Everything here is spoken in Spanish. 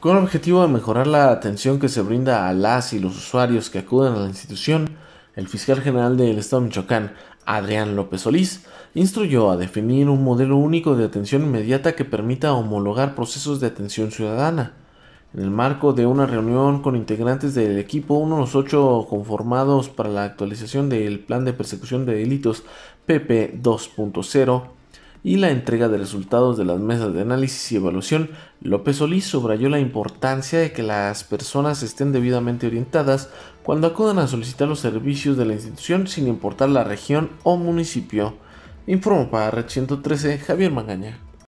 Con el objetivo de mejorar la atención que se brinda a las y los usuarios que acuden a la institución, el fiscal general del Estado de Michoacán, Adrián López Solís, instruyó a definir un modelo único de atención inmediata que permita homologar procesos de atención ciudadana. En el marco de una reunión con integrantes del equipo ocho conformados para la actualización del Plan de Persecución de Delitos PP 2.0, y la entrega de resultados de las mesas de análisis y evaluación, López Solís subrayó la importancia de que las personas estén debidamente orientadas cuando acudan a solicitar los servicios de la institución sin importar la región o municipio. Informo para Red 113 Javier Magaña.